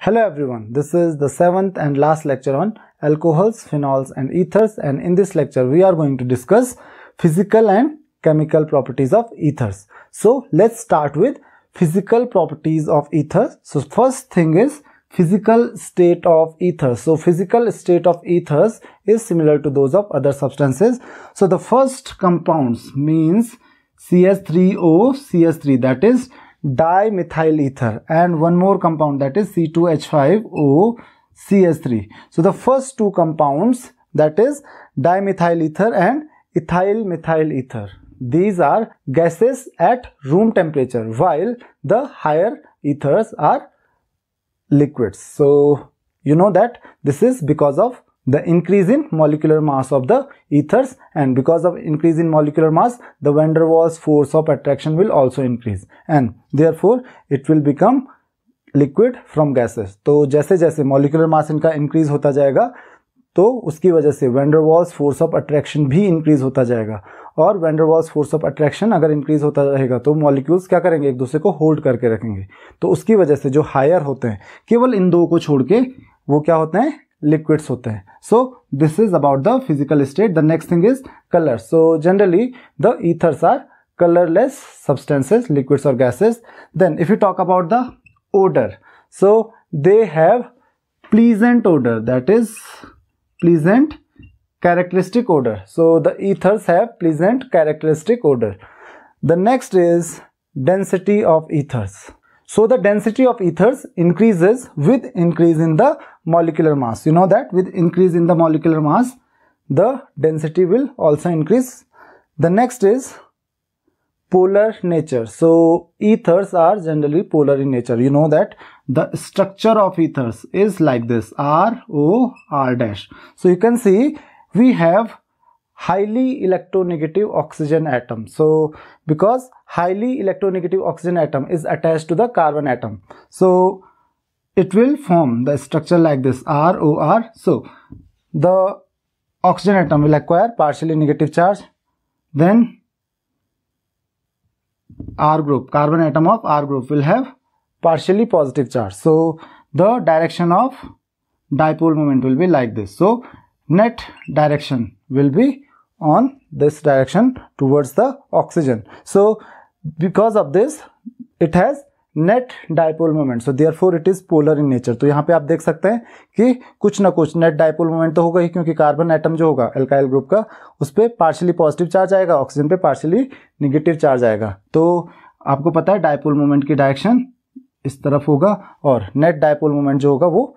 Hello everyone, this is the seventh and last lecture on alcohols, phenols and ethers and in this lecture we are going to discuss physical and chemical properties of ethers. So let's start with physical properties of ethers. So first thing is physical state of ethers. So physical state of ethers is similar to those of other substances. So the first compounds means CS3O, CS3 that is dimethyl ether and one more compound that is C2H5OCS3. So the first two compounds that is dimethyl ether and ethyl methyl ether. These are gases at room temperature while the higher ethers are liquids. So you know that this is because of the increase in molecular mass of the ethers and because of increase in molecular mass the van der Waals force of attraction will also increase and therefore it will become liquid from gases तो जैसे जैसे molecular mass इनका increase होता जाएगा तो उसकी वजह से वेंडरवॉल्स फोर्स ऑफ अट्रैक्शन भी इंक्रीज होता जाएगा और वेंडरवॉल्स फोर्स ऑफ अट्रैक्शन अगर इंक्रीज होता रहेगा तो मॉलिक्यूल्स क्या करेंगे एक दूसरे को होल्ड करके रखेंगे तो उसकी वजह से जो हायर होते हैं केवल इन दो को छोड़ के वो क्या होते हैं liquids hote So this is about the physical state. The next thing is color. So generally the ethers are colorless substances, liquids or gases. Then if you talk about the odor, so they have pleasant odor that is pleasant characteristic odor. So the ethers have pleasant characteristic odor. The next is density of ethers. So the density of ethers increases with increase in the molecular mass. You know that with increase in the molecular mass, the density will also increase. The next is polar nature. So ethers are generally polar in nature. You know that the structure of ethers is like this R O R dash. So you can see we have highly electronegative oxygen atom. So because highly electronegative oxygen atom is attached to the carbon atom. So it will form the structure like this R O R. So the oxygen atom will acquire partially negative charge. Then R group, carbon atom of R group will have partially positive charge. So the direction of dipole moment will be like this. So net direction will be on this direction towards the oxygen. So because of this, it has net dipole moment so therefore it is polar in nature तो यहाँ पे आप देख सकते हैं कि कुछ ना कुछ नेट डायपोल मोमेंट तो होगा ही क्योंकि कार्बन एटम जो होगा एल्काइल ग्रुप का उस पर पार्शली पॉजिटिव चार्ज आएगा ऑक्सीजन पे पार्शली निगेटिव चार्ज आएगा तो आपको पता है डायपोल मोमेंट की डायरेक्शन इस तरफ होगा और नेट डायपोल मोमेंट जो होगा वो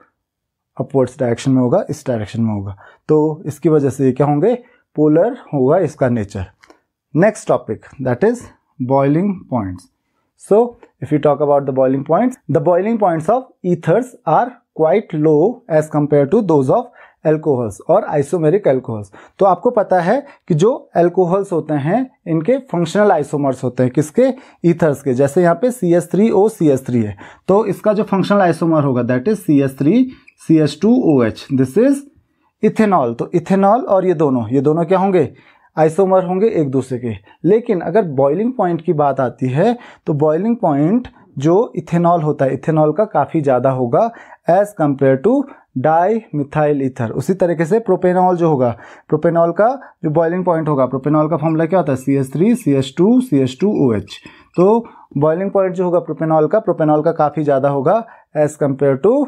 अपवर्ड्स डायरेक्शन में होगा इस डायरेक्शन में होगा तो इसकी वजह से ये क्या होंगे पोलर होगा इसका nature next topic that is boiling points So if you talk about the boiling points, the boiling points of ethers are quite low as compared to those of alcohols और आइसोमेरिक एल्कोहल्स तो आपको पता है कि जो alcohols होते हैं इनके फंक्शनल आइसोमर्स होते हैं किसके ईथर्स के जैसे यहाँ पे C S three O C S three है तो इसका जो फंक्शनल आइसोमर होगा that is C S three C S two O H this is ethanol तो इथेनॉल और ये दोनों ये दोनों क्या होंगे आइसोमर होंगे एक दूसरे के लेकिन अगर बॉइलिंग पॉइंट की बात आती है तो बॉइलिंग पॉइंट जो इथेनॉल होता है इथेनॉल का काफ़ी ज़्यादा होगा as compare to di methyl ether उसी तरीके से प्रोपेनॉल जो होगा प्रोपेनॉल का जो बॉइलिंग पॉइंट होगा प्रोपेनॉल का फॉर्मूला क्या होता है C S three C S two C S two O H तो बॉइलिंग पॉइंट जो होगा प्रोपेनॉल का प्रोपेनॉल का काफ़ी ज़्यादा होगा as compare to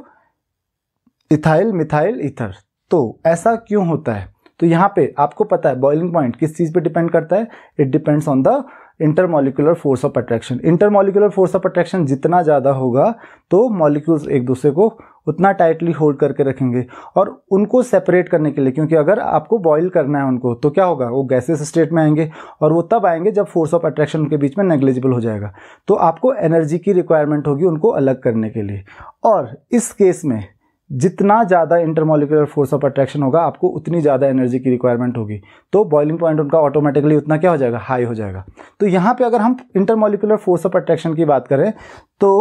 ethyl methyl ether तो ऐसा क्यों होता है तो यहाँ पे आपको पता है बॉइलिंग पॉइंट किस चीज़ पे डिपेंड करता है it depends on the intermolecular force of attraction intermolecular force of attraction जितना ज़्यादा होगा तो मॉलिक्यूल्स एक दूसरे को उतना टाइटली होल्ड करके रखेंगे और उनको सेपरेट करने के लिए क्योंकि अगर आपको बॉयल करना है उनको तो क्या होगा वो गैसेस स्टेट में आएंगे और वो तब आएंगे जब फोर्स ऑफ अट्रैक्शन उनके बीच में नेग्लिजिबल हो जाएगा तो आपको एनर्जी की रिक्वायरमेंट होगी उनको अलग करने के लिए और इस केस में जितना ज़्यादा इंटरमोलिकुलर फोर्स ऑफ अट्रैक्शन होगा आपको उतनी ज़्यादा एनर्जी की रिक्वायरमेंट होगी तो बॉइलिंग पॉइंट उनका ऑटोमेटिकली उतना क्या हो जाएगा हाई हो जाएगा तो यहाँ पे अगर हम इंटरमोलिकुलर फोर्स ऑफ अट्रैक्शन की बात करें तो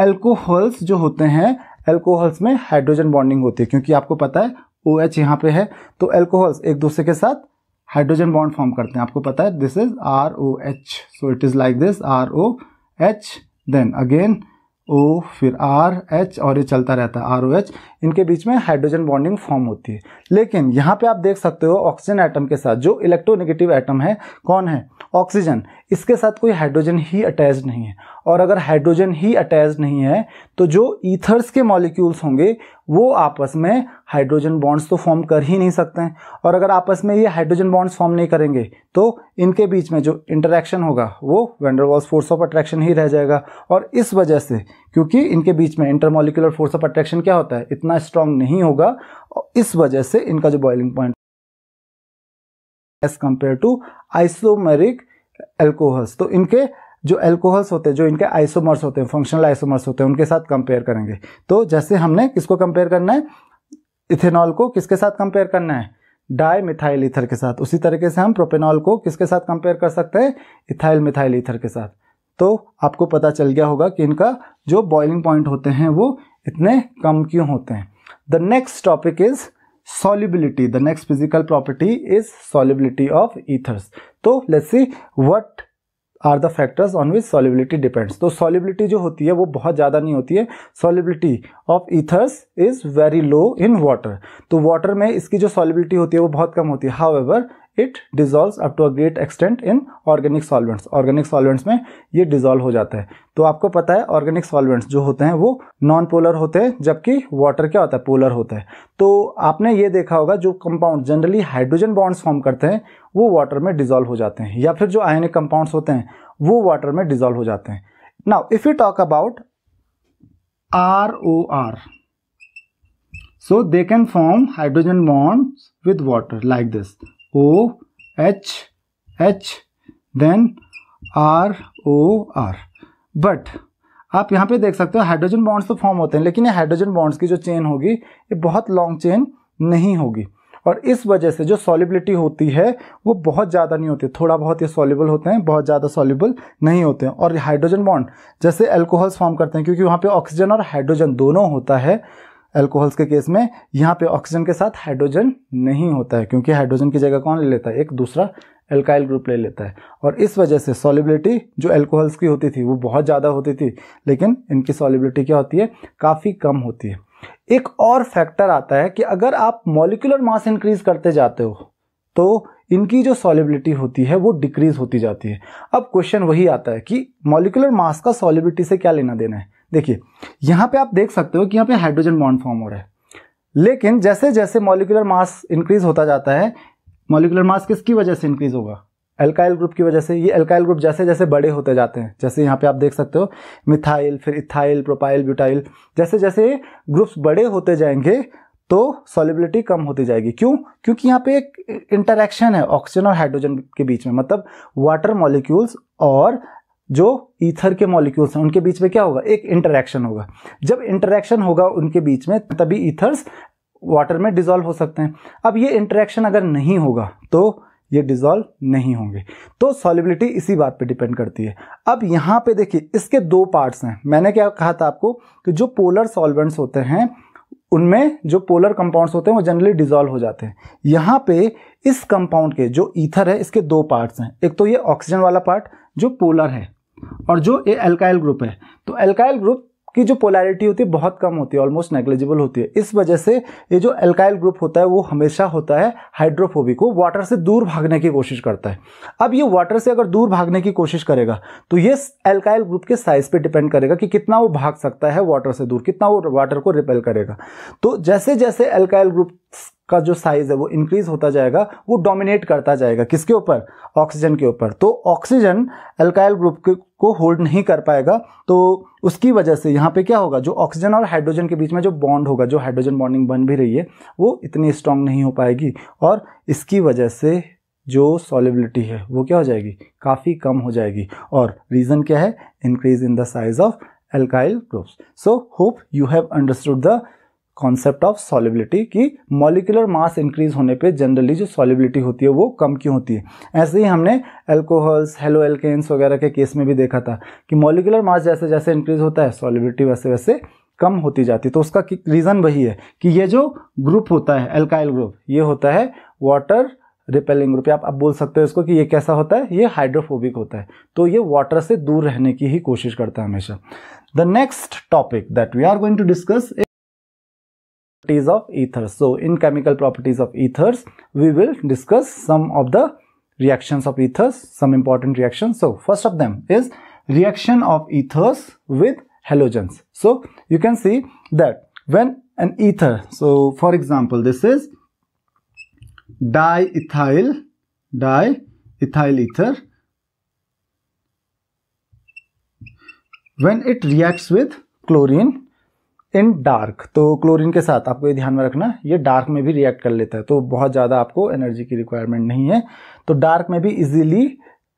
एल्कोहल्स जो होते हैं एल्कोहल्स में हाइड्रोजन बॉन्डिंग होती है क्योंकि आपको पता है ओ एच यहाँ पे है तो एल्कोहल्स एक दूसरे के साथ हाइड्रोजन बॉन्ड फॉर्म करते हैं आपको पता है this is R O H so it is like this R O H then again O फिर आर एच और ये चलता रहता है आर ओ एच इनके बीच में हाइड्रोजन बॉन्डिंग फॉर्म होती है लेकिन यहाँ पे आप देख सकते हो ऑक्सीजन आइटम के साथ जो इलेक्ट्रोनेगेटिव आइटम है कौन है ऑक्सीजन इसके साथ कोई हाइड्रोजन ही अटैच नहीं है और अगर हाइड्रोजन ही अटैच नहीं है तो जो ईथर्स के मॉलिक्यूल्स होंगे वो आपस में हाइड्रोजन बॉन्ड्स तो फॉर्म कर ही नहीं सकते हैं और अगर आपस में ये हाइड्रोजन बॉन्ड्स फॉर्म नहीं करेंगे तो इनके बीच में जो इंटरेक्शन होगा वो वेंडरवॉल्स फोर्स ऑफ अट्रैक्शन ही रह जाएगा और इस वजह से क्योंकि इनके बीच में इंटरमोलिकुलर फोर्स ऑफ अट्रैक्शन क्या होता है इतना स्ट्रांग नहीं होगा इस वजह से इनका जो boiling point as compare to isomeric alcohols तो इनके जो एल्कोहल्स होते हैं जो इनके आइसोमर्स होते हैं फंक्शनल आइसोमर्स होते हैं उनके साथ कंपेयर करेंगे तो जैसे हमने किसको कंपेयर करना है इथेनॉल को किसके साथ कंपेयर करना है डाई मिथाइल ईथर के साथ उसी तरीके से हम प्रोपेनॉल को किसके साथ कंपेयर कर सकते हैं इथाइल मिथाइल ईथर के साथ तो आपको पता चल गया होगा कि इनका जो बॉइलिंग पॉइंट होते हैं वो इतने कम क्यों होते हैं the next topic is solubility the next physical property is solubility of ethers so let's see what are the factors on which solubility depends तो सॉलिबिलिटी जो होती है वो बहुत ज़्यादा नहीं होती है solubility of ethers is very low in water तो वाटर में इसकी जो सॉलिबिलिटी होती है वो बहुत कम होती है however it dissolve up to a great extent in organic solvents organic solvents में ये डिजॉल्व हो जाता है तो आपको पता है ऑर्गेनिक सॉल्वेंट्स जो होते हैं वो नॉन पोलर होते हैं जबकि वाटर क्या होता है पोलर होता है तो आपने ये देखा होगा जो compound generally hydrogen bonds form करते हैं वो वाटर में डिजॉल्व हो जाते हैं या फिर जो आयनिक कंपाउंड्स होते हैं वो वाटर में डिजॉल्व हो जाते हैं now if you talk about R O R so they can form hydrogen bonds with water like this O H H then R O R but आप यहाँ पे देख सकते हो हाइड्रोजन बॉन्ड्स तो फॉर्म होते हैं लेकिन ये हाइड्रोजन बॉन्ड्स की जो चेन होगी ये बहुत लॉन्ग चेन नहीं होगी और इस वजह से जो सॉलिबिलिटी होती है वो बहुत ज़्यादा नहीं होती थोड़ा बहुत ये सॉलिबल होते हैं बहुत ज़्यादा सॉलिबल नहीं होते हैं और हाइड्रोजन बॉन्ड जैसे एल्कोहल्स फॉर्म करते हैं क्योंकि वहाँ पे ऑक्सीजन और हाइड्रोजन दोनों होता है एल्कोहल्स के केस में यहाँ पे ऑक्सीजन के साथ हाइड्रोजन नहीं होता है क्योंकि हाइड्रोजन की जगह कौन ले लेता है एक दूसरा एल्काइल ग्रुप ले लेता है और इस वजह से सॉलिबिलिटी जो एल्कोहल्स की होती थी वो बहुत ज़्यादा होती थी लेकिन इनकी सॉलिबिलिटी क्या होती है काफ़ी कम होती है एक और फैक्टर आता है कि अगर आप मॉलिकुलर मास इंक्रीज करते जाते हो तो इनकी जो सॉलिबिलिटी होती है वो डिक्रीज होती जाती है अब क्वेश्चन वही आता है कि मॉलिकुलर मास का सॉलिबिलिटी से क्या लेना देना है देखिए यहाँ पे आप देख सकते हो कि यहाँ पे हाइड्रोजन बॉन्ड फॉर्म हो रहा है लेकिन जैसे जैसे मॉलिकुलर मास इंक्रीज होता जाता है मॉलिकुलर मास किसकी वजह से इंक्रीज होगा एल्काइल ग्रुप की वजह से ये एल्काइल ग्रुप जैसे जैसे बड़े होते जाते हैं जैसे यहाँ पे आप देख सकते हो मिथाइल फिर इथाइल प्रोपाइल ब्यूटाइल जैसे जैसे ग्रुप्स बड़े होते जाएंगे तो सॉलिबिलिटी कम होती जाएगी क्यों क्योंकि यहाँ पे एक इंटरेक्शन है ऑक्सीजन और हाइड्रोजन के बीच में मतलब वाटर मॉलिक्यूल्स और जो ईथर के मॉलिक्यूल्स हैं उनके बीच में क्या होगा एक इंटरेक्शन होगा जब इंटरेक्शन होगा उनके बीच में तभी ईथर्स वाटर में डिज़ोल्व हो सकते हैं अब ये इंटरेक्शन अगर नहीं होगा तो ये डिज़ोल्व नहीं होंगे तो सॉलिबिलिटी इसी बात पे डिपेंड करती है अब यहाँ पे देखिए इसके दो पार्ट्स हैं मैंने क्या कहा था आपको कि जो पोलर सॉल्वेंट्स होते हैं उनमें जो पोलर कंपाउंड्स होते हैं वो जनरली डिज़ोल्व हो जाते हैं यहाँ पे इस कंपाउंड के जो ईथर है इसके दो पार्ट्स हैं एक तो ये ऑक्सीजन वाला पार्ट जो पोलर है और जो ये एल्काइल ग्रुप है तो एल्काइल ग्रुप की जो पोलैरिटी होती है बहुत कम होती है ऑलमोस्ट नेग्लिजिबल होती है इस वजह से ये जो एल्काइल ग्रुप होता है वो हमेशा होता है हाइड्रोफोबिक वो वाटर से दूर भागने की कोशिश करता है अब ये वाटर से अगर दूर भागने की कोशिश करेगा तो ये एल्काइल ग्रुप के साइज पे डिपेंड करेगा कि कितना वो भाग सकता है वाटर से दूर कितना वो वाटर को रिपेल करेगा तो जैसे जैसे एल्काइल ग्रुप का जो साइज है वो इंक्रीज होता जाएगा वो डोमिनेट करता जाएगा किसके ऊपर ऑक्सीजन के ऊपर तो ऑक्सीजन अल्काइल ग्रुप को होल्ड नहीं कर पाएगा तो उसकी वजह से यहाँ पे क्या होगा जो ऑक्सीजन और हाइड्रोजन के बीच में जो बॉन्ड होगा जो हाइड्रोजन बॉन्डिंग बन भी रही है वो इतनी स्ट्रांग नहीं हो पाएगी और इसकी वजह से जो सॉलिबिलिटी है वो क्या हो जाएगी काफ़ी कम हो जाएगी और रीज़न क्या है increase in the size of alkyl groups so hope you have understood the concept of solubility कि मॉलिकुलर मास इंक्रीज होने पे जनरली जो सॉलिबिलिटी होती है वो कम क्यों होती है ऐसे ही हमने एल्कोहल्स हेलो एल्केन्स वगैरह के केस में भी देखा था कि मॉलिकुलर मास जैसे जैसे इंक्रीज होता है सॉलिबिलिटी वैसे वैसे कम होती जाती है तो उसका रीज़न वही है कि ये जो ग्रुप होता है एल्काइल ग्रुप ये होता है वाटर रिपेलिंग ग्रुप आप आप बोल सकते हो इसको कि ये कैसा होता है ये हाइड्रोफोबिक होता है तो ये वाटर से दूर रहने की ही कोशिश करता है हमेशा the next topic that we are going to discuss properties of ethers. So in chemical properties of ethers, we will discuss some of the reactions of ethers, some important reactions. So first of them is reaction of ethers with halogens. So you can see that when an ether, so for example, this is diethyl, diethyl ether, when it reacts with chlorine in dark तो chlorine के साथ आपको ये ध्यान में रखना ये dark में भी रिएक्ट कर लेता है तो बहुत ज़्यादा आपको एनर्जी की रिक्वायरमेंट नहीं है तो डार्क में भी इजीली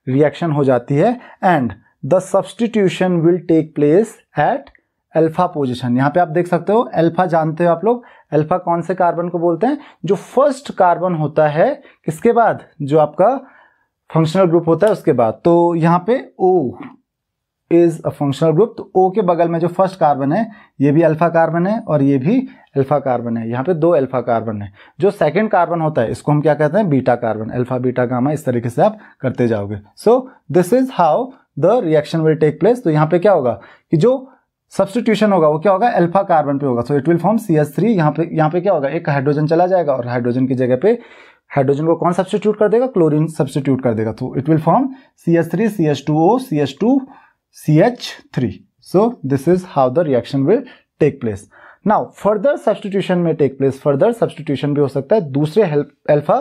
रिएक्शन हो जाती है and the substitution will take place at alpha position यहाँ पे आप देख सकते हो अल्फा जानते हो आप लोग अल्फा कौन से कार्बन को बोलते हैं जो फर्स्ट कार्बन होता है किसके बाद जो आपका फंक्शनल ग्रुप होता है उसके बाद तो यहाँ पे O is a functional group तो ओ के बगल में जो फर्स्ट कार्बन है ये भी अल्फा कार्बन है और ये भी अल्फा कार्बन है यहाँ पे दो अल्फा कार्बन है जो सेकंड कार्बन होता है इसको हम क्या कहते हैं beta carbon alpha beta gamma इस तरीके से आप करते जाओगे so this is how the reaction will take place तो यहाँ पे क्या होगा कि जो सब्सटीट्यूशन होगा वो क्या होगा अल्फा कार्बन पे होगा so it will form C S three यहाँ पे यहाँ पे क्या होगा एक हाइड्रोजन चला जाएगा और हाइड्रोजन की जगह पे हाइड्रोजन को कौन सब्सटीट्यूट कर देगा क्लोरीन सब्सटीट्यूट कर देगा तो it will form C S three C S two O C S two CH3. So this is how the reaction will take place. Now further substitution में टेक प्लेस फर्दर सब्सटीट्यूशन भी हो सकता है दूसरे alpha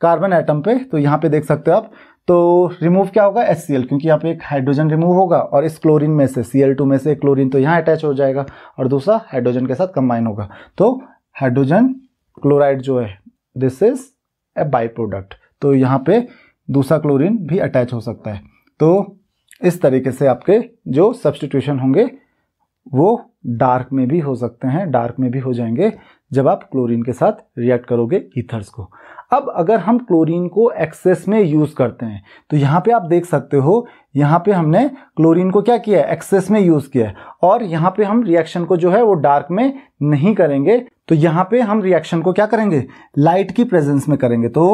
carbon atom पे तो यहाँ पे देख सकते हो आप तो रिमूव क्या होगा एस क्योंकि यहाँ पे एक हाइड्रोजन रिमूव होगा और इस क्लोरिन में से सी एल टू में से क्लोरिन तो यहाँ अटैच हो जाएगा और दूसरा हाइड्रोजन के साथ कंबाइन होगा तो हाइड्रोजन क्लोराइड जो है this is a by product तो यहाँ पे दूसरा क्लोरिन भी अटैच हो सकता है तो इस तरीके से आपके जो सब्सटीट्यूशन होंगे वो डार्क में भी हो सकते हैं डार्क में भी हो जाएंगे जब आप क्लोरीन के साथ रिएक्ट करोगे ईथर्स को अब अगर हम क्लोरीन को एक्सेस में यूज़ करते हैं तो यहाँ पे आप देख सकते हो यहाँ पे हमने क्लोरीन को क्या किया है एक्सेस में यूज़ किया है और यहाँ पे हम रिएक्शन को जो है वो डार्क में नहीं करेंगे तो यहाँ पे हम रिएक्शन को क्या करेंगे लाइट की प्रेजेंस में करेंगे तो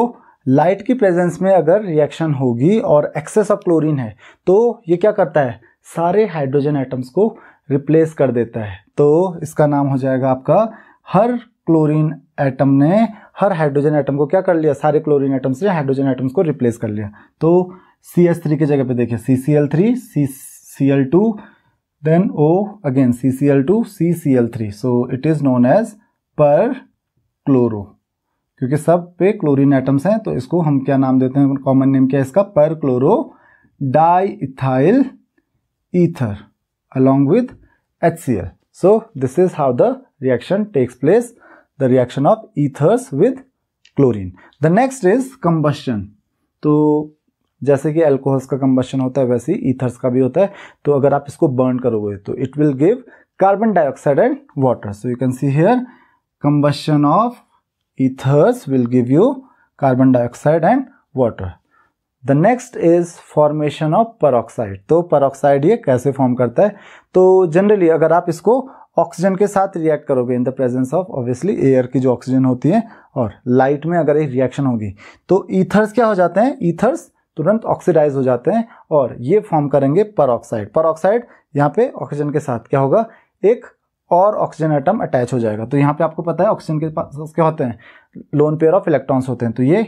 लाइट की प्रेजेंस में अगर रिएक्शन होगी और एक्सेस ऑफ क्लोरीन है तो ये क्या करता है सारे हाइड्रोजन एटम्स को रिप्लेस कर देता है तो इसका नाम हो जाएगा आपका हर क्लोरीन एटम ने हर हाइड्रोजन एटम को क्या कर लिया सारे क्लोरीन एटम्स ने हाइड्रोजन एटम्स को रिप्लेस कर लिया तो सी एस थ्री की जगह पे देखिए C C L three C C L two then O again C C L two C C L three so it is known as perchloro क्योंकि सब पे क्लोरीन एटम्स हैं तो इसको हम क्या नाम देते हैं कॉमन नेम क्या है इसका perchloro di ethyl ether H C L so this is how the reaction takes place the reaction of ethers with chlorine the next is combustion तो जैसे कि एल्कोहल्स का कंबस्टन होता है वैसे ही ईथर्स का भी होता है तो अगर आप इसको बर्न करोगे तो it will give carbon dioxide and water so you can see here combustion of ethers will give you carbon dioxide and water. The next is formation of peroxide तो peroxide ये कैसे फॉर्म करता है तो generally अगर आप इसको oxygen के साथ रिएक्ट करोगे in the presence of obviously air की जो ऑक्सीजन होती है और लाइट में अगर एक रिएक्शन होगी तो ईथर्स क्या हो जाते हैं ईथर्स तुरंत ऑक्सीडाइज हो जाते हैं और ये फॉर्म करेंगे परऑक्साइड परऑक्साइड यहाँ पे ऑक्सीजन के साथ क्या होगा एक और ऑक्सीजन आइटम अटैच हो जाएगा तो यहाँ पे आपको पता है ऑक्सीजन के पास उसके होते हैं लोन पेयर ऑफ इलेक्ट्रॉन्स होते हैं तो ये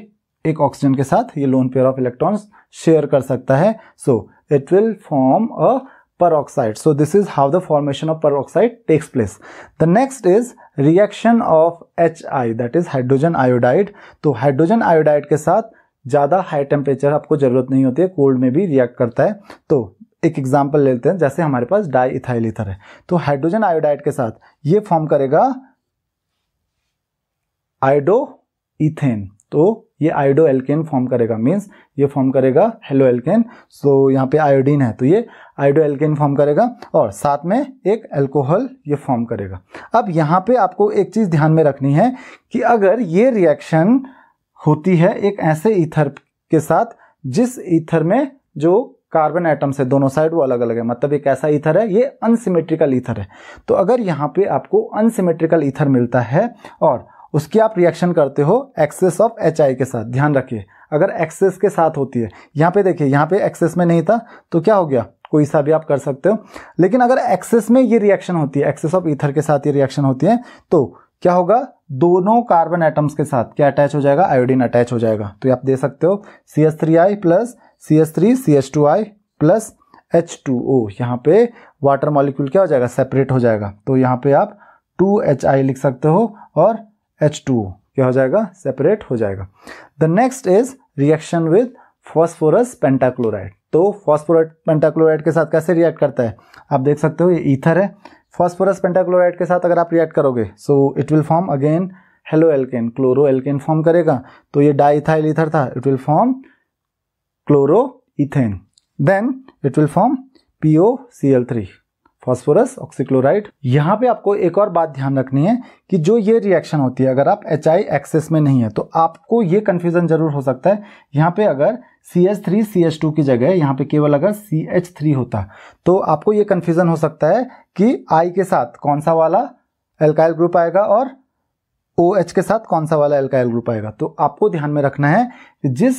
एक ऑक्सीजन के साथ ये lone pair of electrons share कर सकता है so it will form a this is how the formation of peroxide takes place the next is reaction of H I that is hydrogen iodide तो hydrogen iodide के साथ ज़्यादा high temperature आपको ज़रूरत नहीं होती है कोल्ड में भी रिएक्ट करता है तो एक एग्जाम्पल लेते हैं जैसे हमारे पास डाई इथाइल इथर है तो हाइड्रोजन आयोडाइड के साथ ये फॉर्म करेगा आयोडो इथेन तो ये आयोडो एल्केन फॉर्म करेगा मीन्स ये फॉर्म करेगा हेलो एल्केन सो यहाँ पे आयोडीन है तो ये आइडो एल्केन फॉर्म करेगा और साथ में एक एल्कोहल ये फॉर्म करेगा अब यहाँ पे आपको एक चीज़ ध्यान में रखनी है कि अगर ये रिएक्शन होती है एक ऐसे ईथर के साथ जिस ईथर में जो कार्बन एटम से दोनों साइड वो अलग अलग है मतलब एक ऐसा ईथर है ये अनसिमेट्रिकल ईथर है तो अगर यहाँ पे आपको अनसिमेट्रिकल ईथर मिलता है और उसकी आप रिएक्शन करते हो एक्सेस ऑफ एच के साथ ध्यान रखिए अगर एक्सेस के साथ होती है यहाँ पे देखिए यहाँ पे एक्सेस में नहीं था तो क्या हो गया कोई सा भी आप कर सकते हो लेकिन अगर एक्सेस में ये रिएक्शन होती है एक्सेस ऑफ ईथर के साथ ये रिएक्शन होती है तो क्या होगा दोनों कार्बन एटम्स के साथ क्या अटैच हो जाएगा आयोडीन अटैच हो जाएगा तो आप दे सकते हो C S three I plus C S three C S two I plus H two O यहाँ पे वाटर मॉलिक्यूल क्या हो जाएगा सेपरेट हो जाएगा तो यहाँ पे आप टू एच आई लिख सकते हो और एच टू ओ क्या हो जाएगा सेपरेट हो जाएगा the next is reaction with phosphorus pentachloride तो फॉस्फोरस पेंटाक्लोराइड के साथ कैसे रिएक्ट करता है आप देख सकते हो ये ईथर है फॉस्फोरस पेंटाक्लोराइड के साथ अगर आप रिएक्ट करोगे so it will form again halo alkane chloro alkane form करेगा तो ये डाईथाइल इथर था it will form chloro ethane then it will form P O C L three phosphorus oxychloride यहाँ पे आपको एक और बात ध्यान रखनी है कि जो ये रिएक्शन होती है अगर आप एच आई एक्सेस में नहीं है तो आपको ये कन्फ्यूजन जरूर हो सकता है यहाँ पे अगर C H three C H two की जगह यहाँ पे केवल अगर सी एच थ्री होता तो आपको ये कन्फ्यूजन हो सकता है कि आई के साथ कौन सा वाला एल्काइल ग्रुप आएगा और ओ एच के साथ कौन सा वाला एल्काइल ग्रुप आएगा तो आपको ध्यान में रखना है कि जिस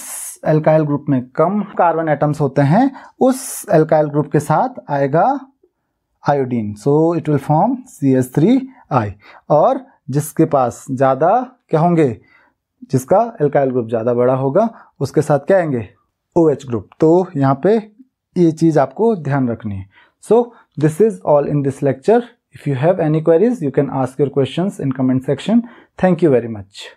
एल्काइल ग्रुप में कम कार्बन एटम्स होते हैं उस एल्काइल ग्रुप के साथ आएगा iodine so it will form C S three I और जिसके पास ज़्यादा क्या होंगे जिसका एल्काइल ग्रुप ज़्यादा बड़ा होगा उसके साथ क्या आएंगे ओ एच ग्रुप तो यहाँ पे ये चीज़ आपको ध्यान रखनी है so this is all in this lecture if you have any queries you can ask your question in comment section thank you very much